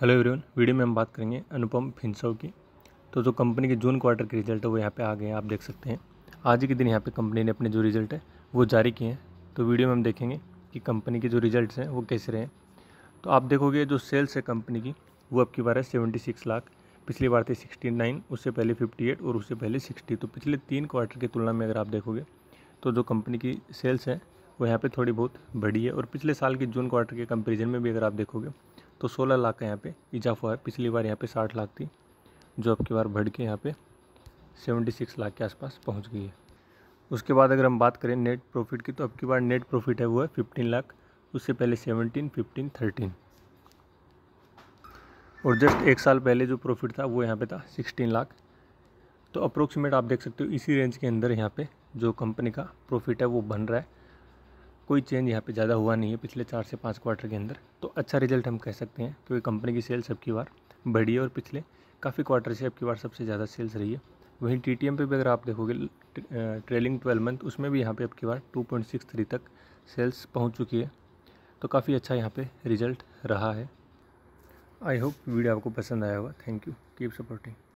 hello everyone video में हम बात करेंगे अनुपम फिंसव की तो जो कंपनी के जून क्वार्टर के रिजल्ट है वो यहाँ पे आ गए हैं आप देख सकते हैं आज ही के दिन यहाँ पे कंपनी ने अपने जो रिजल्ट है वो जारी किए हैं तो वीडियो में हम देखेंगे कि कंपनी के जो रिजल्ट्स हैं वो कैसे रहे तो आप देखोगे जो सेल्स है कंपनी की वो अब की बार है सेवेंटी लाख पिछली बार थी सिक्सटी उससे पहले फिफ्टी और उससे पहले सिक्सटी तो पिछले तीन क्वार्टर की तुलना में अगर आप देखोगे तो जो कंपनी की सेल्स है वो यहाँ पर थोड़ी बहुत बढ़ी है और पिछले साल की जून क्वार्टर के कंपेरिजन में भी अगर आप देखोगे तो सोलह लाख का यहाँ पे इजाफा है पिछली बार यहाँ पे साठ लाख थी जो अब की बार बढ़ के यहाँ पे सेवेंटी सिक्स लाख के आसपास पहुँच गई है उसके बाद अगर हम बात करें नेट प्रॉफिट की तो अब की बार नेट प्रॉफिट है वो है फिफ्टीन लाख उससे पहले सेवनटीन फिफ्टीन थर्टीन और जस्ट एक साल पहले जो प्रॉफिट था वो यहाँ पे था सिक्सटीन लाख तो अप्रोक्सीमेट आप देख सकते हो इसी रेंज के अंदर यहाँ पे जो कंपनी का प्रॉफिट है वो बन रहा है कोई चेंज यहाँ पे ज़्यादा हुआ नहीं है पिछले चार से पाँच क्वार्टर के अंदर तो अच्छा रिजल्ट हम कह सकते हैं क्योंकि कंपनी की सेल्स अब की बार बढ़ी है और पिछले काफ़ी क्वार्टर से अब की बार सबसे ज़्यादा सेल्स रही है वहीं टी टी एम भी अगर आप देखोगे ट्रेलिंग ट्वेल्व मंथ उसमें भी यहाँ पर अब की बार टू पॉइंट सिक्स थ्री तक सेल्स पहुँच चुकी है तो काफ़ी अच्छा यहाँ पर रिजल्ट रहा है आई होप वीडियो आपको पसंद आया होगा थैंक यू कीप सपोर्टिंग